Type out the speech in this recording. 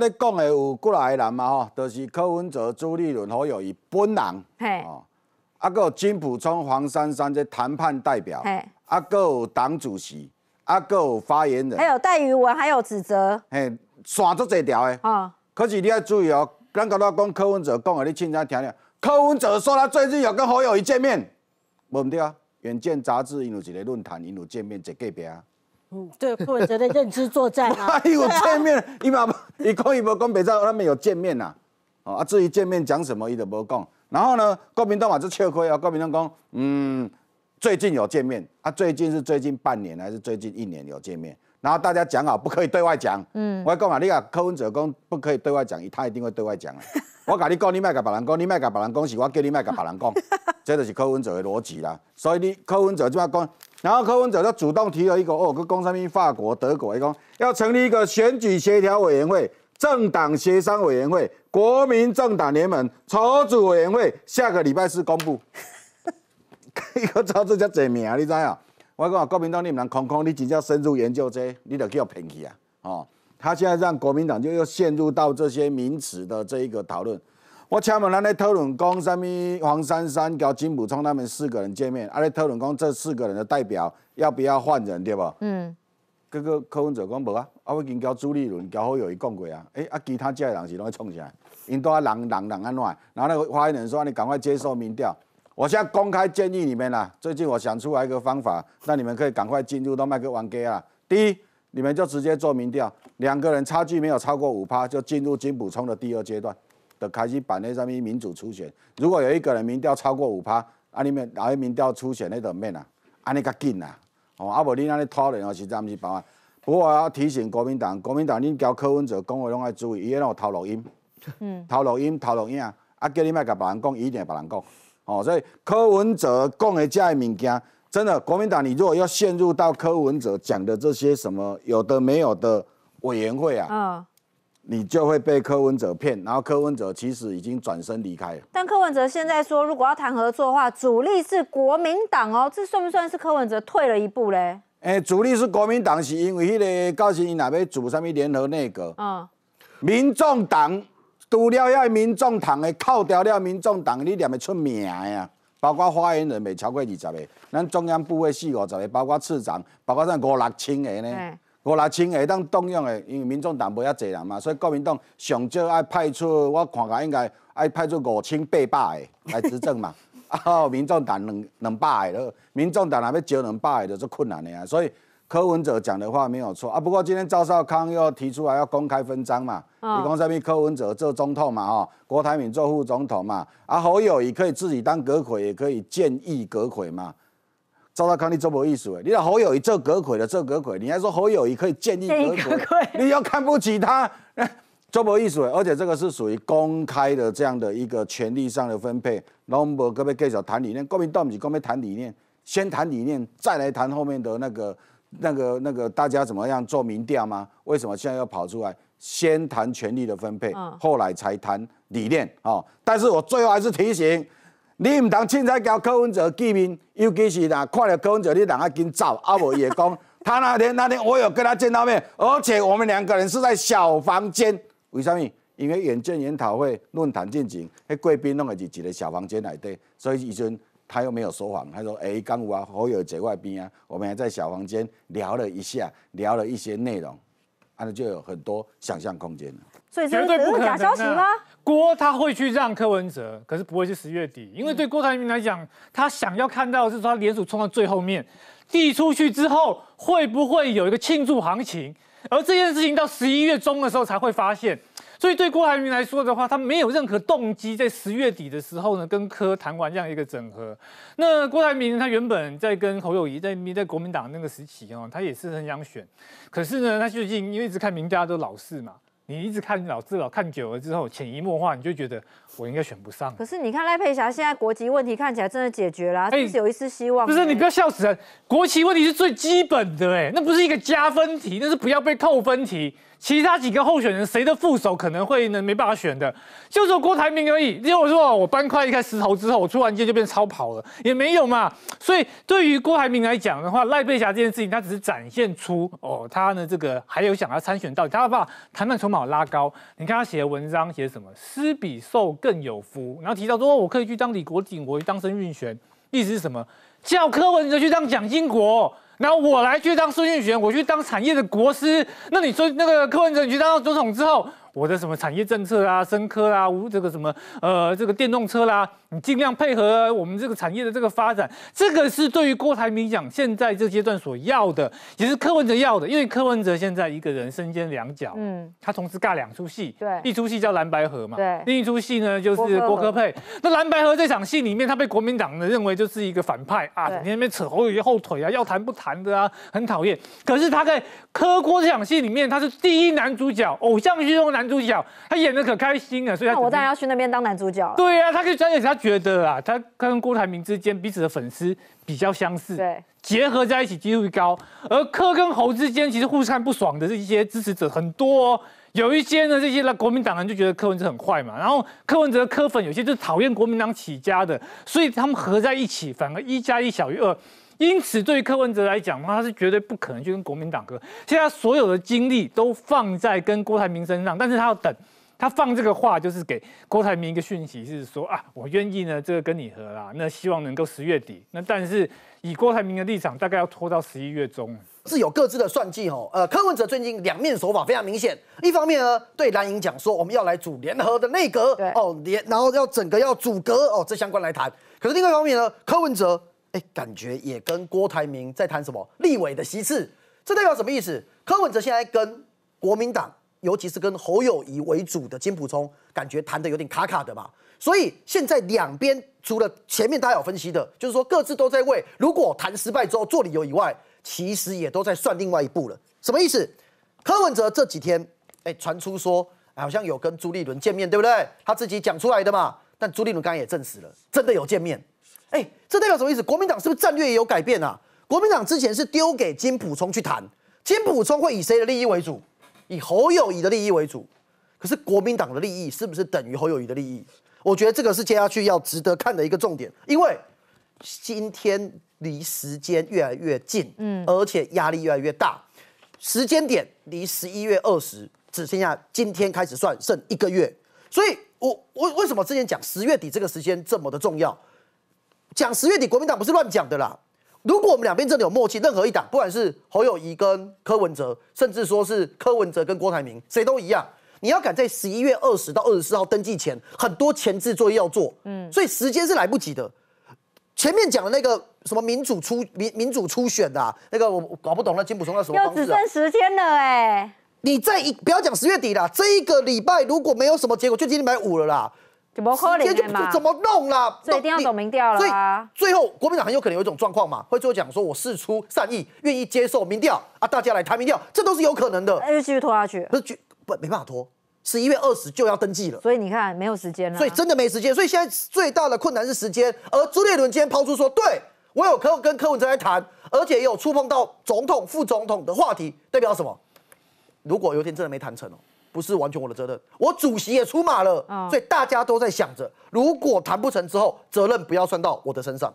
咧讲诶有过来人嘛？吼，就是柯文哲、朱立伦好友伊本人，嘿，啊，啊个金普聪、黄珊珊这谈判代表，嘿，啊个党主席，啊个发言人，还有戴宇文，还有指责，嘿，耍足一条诶，啊，可是你要注意哦，咱刚刚讲柯文哲讲诶，你凊彩听听，柯文哲说他最近有跟好友伊见面，无毋题啊，远见杂志因有一个论坛，因有见面这改变啊。嗯，对，柯文哲的认知作战啊，一 无见面，一毛一公一毛公北造他们有见面呐，哦啊，至于见面讲什么，伊都无讲。然后呢，郭明忠嘛就吃亏啊，郭明忠讲，嗯，最近有见面，啊，最近是最近半年还是最近一年有见面？然后大家讲好，不可以对外讲，嗯，我讲嘛，你看柯文哲讲，不可以对外讲，他一定会对外讲啊。我甲你讲，你卖甲别人讲，你卖甲别人讲，是我叫你卖甲别人讲，这就是柯文哲的逻辑啦。所以你柯文哲怎样讲？然后柯文哲就主动提了一个哦，跟工商兵、法国、德国，一讲要成立一个选举协调委员会、政党协商委员会、国民政党联盟、筹组委员会，下个礼拜四公布。一个筹组叫什么名？你知啊？我讲国民党你们能空空，你只要深入研究这，你得要骗去啊！哦，他现在让国民党就又陷入到这些名词的这一个讨论。我请问咱咧讨论讲，什么黄珊珊交金补充他们四个人见面，啊，咧讨论讲这四个人的代表要不要换人，对不？嗯。结个柯文哲讲无啊，啊，我已经交朱立伦交好友伊讲过啊，诶，啊，其他这个人是拢去创啥？因都啊人人人安怎？然后咧，发言人说你赶快接受民调。我现在公开建议你们啦，最近我想出来一个方法，那你们可以赶快进入到麦克王家啊。第一，你们就直接做民调，两个人差距没有超过五趴，就进入金补充的第二阶段。就开始办那什么民主初选，如果有一个人民调超过五趴，啊你们然后民调初选那就免啊，安尼较紧啊，哦啊无你那里讨论哦，实在毋是办法。不过我要提醒国民党，国民党你交柯文哲讲话拢爱注意，伊迄有 偷录音，偷录音、偷录音啊，啊叫你卖甲别人讲，伊一定甲别人讲。哦，所以柯文哲讲的这的物件，真的国民党你如果要陷入到柯文哲讲的这些什么有的没有的委员会啊，你就会被柯文哲骗，然后柯文哲其实已经转身离开了。但柯文哲现在说，如果要谈合作的话，主力是国民党哦，这算不算是柯文哲退了一步嘞？哎，主力是国民党，是因为迄个高雄，伊那边组什么联合内阁？嗯，民众党除了要民众党的扣掉了，民众党你念会出名呀、啊，包括发言人没超过二十个，咱中央部委四五十个，包括次长，包括咱五六千个呢。五六千下当动用的，因为民众党不遐济人嘛，所以国民党上少爱派出，我看下应该爱派出五千八百个来执政嘛。哦，民众党两两百个，民众党那边招两百个就困难的呀。所以柯文哲讲的话没有错啊。不过今天赵少康又提出来要公开分赃嘛，你讲啥物？柯文哲做总统嘛，哦，郭台铭做副总统嘛，啊，侯友宜可以自己当阁魁，也可以建议阁魁嘛。遭到抗议，周伯义诶，你让侯友谊做隔揆的，做隔揆，你还说侯友谊可以建议隔揆，你又看不起他？周伯义诶，而且这个是属于公开的这样的一个权力上的分配。然后我们可不可以先谈理念？公平不是公平谈理念？先谈理念，再来谈后面的那个、那个、那个，大家怎么样做民调吗？为什么现在要跑出来先谈权力的分配，后来才谈理念？啊！但是我最后还是提醒。”你毋通凊彩交柯文哲见面，尤其是呐，看到柯文哲，你人啊紧走，啊无伊会讲。他那天那天我有跟他见到面，而且我们两个人是在小房间，为甚物？因为远见研讨会论坛进行，迄贵宾弄会只一个小房间内底，所以以前他又没有说谎，他说：“哎，刚有啊，好友接外宾啊，我们还在小房间聊了一下，聊了一些内容，那就有很多想象空间了。”所以这是假消息吗？郭他会去让柯文哲，可是不会是十月底，因为对郭台铭来讲，他想要看到是说他联手冲到最后面，递出去之后会不会有一个庆祝行情？而这件事情到十一月中的时候才会发现。所以对郭台铭来说的话，他没有任何动机在十月底的时候呢跟柯谈完这样一个整合。那郭台铭他原本在跟侯友谊在在国民党那个时期哦，他也是很想选，可是呢他最近因为一直看民调都老四嘛。你一直看老字老看久了之后，潜移默化你就觉得我应该选不上。可是你看赖佩霞现在国籍问题看起来真的解决了，还是有一丝希望。不是你不要笑死人，国籍问题是最基本的哎，那不是一个加分题，那是不要被扣分题。其他几个候选人谁的副手可能会呢没办法选的，就有郭台铭而已。如果说我搬块一块石头之后，我突然间就变超跑了，也没有嘛。所以对于郭台铭来讲的话，赖佩霞这件事情，他只是展现出哦，他呢这个还有想要参选到底，他要把谈判筹码拉高。你看他写文章写什么，施比受更有福，然后提到说我可以去当李国鼎，我当孙运权，意思是什么？教科文就去当蒋经国。那我来去当孙运学，我去当产业的国师。那你说那个柯文哲去当总统之后？我的什么产业政策啊，生科啊，无这个什么呃，这个电动车啦，你尽量配合我们这个产业的这个发展，这个是对于郭台铭讲现在这阶段所要的，也是柯文哲要的，因为柯文哲现在一个人身兼两角，嗯，他同时尬两出戏，对，一出戏叫蓝白河嘛，对，另一出戏呢就是郭科配。那蓝白河这场戏里面，他被国民党呢认为就是一个反派啊，整天那边扯侯友宜后腿啊，要谈不谈的啊，很讨厌。可是他在柯郭这场戏里面，他是第一男主角，偶像剧中的男。主角他演的可开心了，所以那我当然要去那边当男主角对啊，他可以专业，他觉得啊，他跟郭台铭之间彼此的粉丝比较相似，对，结合在一起几率高。而柯跟侯之间其实互看不爽的这些支持者很多，有一些呢，这些呢国民党人就觉得柯文哲很坏嘛，然后柯文哲柯粉有些就是讨厌国民党起家的，所以他们合在一起反而一加一小于二。因此，对于柯文哲来讲，他他是绝对不可能去跟国民党合。现在所有的精力都放在跟郭台铭身上，但是他要等，他放这个话就是给郭台铭一个讯息，是说啊，我愿意呢，这个跟你合啦。那希望能够十月底，那但是以郭台铭的立场，大概要拖到十一月中，是有各自的算计哦。呃，柯文哲最近两面手法非常明显，一方面呢，对蓝营讲说我们要来组联合的内阁，哦，联，然后要整个要组阁哦，这相关来谈。可是另外一方面呢，柯文哲。哎，感觉也跟郭台铭在谈什么立委的席次，这代表什么意思？柯文哲现在跟国民党，尤其是跟侯友谊为主的金普聪，感觉谈的有点卡卡的嘛。所以现在两边除了前面大家有分析的，就是说各自都在为如果谈失败之后做理由以外，其实也都在算另外一步了。什么意思？柯文哲这几天哎，传出说好像有跟朱立伦见面，对不对？他自己讲出来的嘛。但朱立伦刚刚也证实了，真的有见面。哎，这代表什么意思？国民党是不是战略也有改变啊？国民党之前是丢给金普聪去谈，金普聪会以谁的利益为主？以侯友谊的利益为主。可是国民党的利益是不是等于侯友谊的利益？我觉得这个是接下去要值得看的一个重点，因为今天离时间越来越近，嗯，而且压力越来越大，时间点离十一月二十只剩下今天开始算剩一个月，所以我我为什么之前讲十月底这个时间这么的重要？讲十月底国民党不是乱讲的啦！如果我们两边真的有默契，任何一党，不管是侯友谊跟柯文哲，甚至说是柯文哲跟郭台铭，谁都一样。你要赶在十一月二十到二十四号登记前，很多前置作业要做，嗯，所以时间是来不及的。前面讲的那个什么民主初民民主初选的那个，我搞不懂那金普松那什么？又只剩十天了，哎！你在一不要讲十月底了，这一个礼拜如果没有什么结果，就今天买五了啦。时间就不怎么弄啦，所以一定要走民调啦。所以最后国民党很有可能有一种状况嘛，会后讲说，我事出善意，愿意接受民调啊，大家来谈民调，这都是有可能的。那就继续拖下去，不是不没办法拖，十一月二十就要登记了。所以你看，没有时间了。所以真的没时间，所以现在最大的困难是时间。而朱立伦今天抛出说，对我有跟跟柯文哲来谈，而且也有触碰到总统、副总统的话题，代表什么？如果有一天真的没谈成哦？不是完全我的责任，我主席也出马了，所以大家都在想着，如果谈不成之后，责任不要算到我的身上。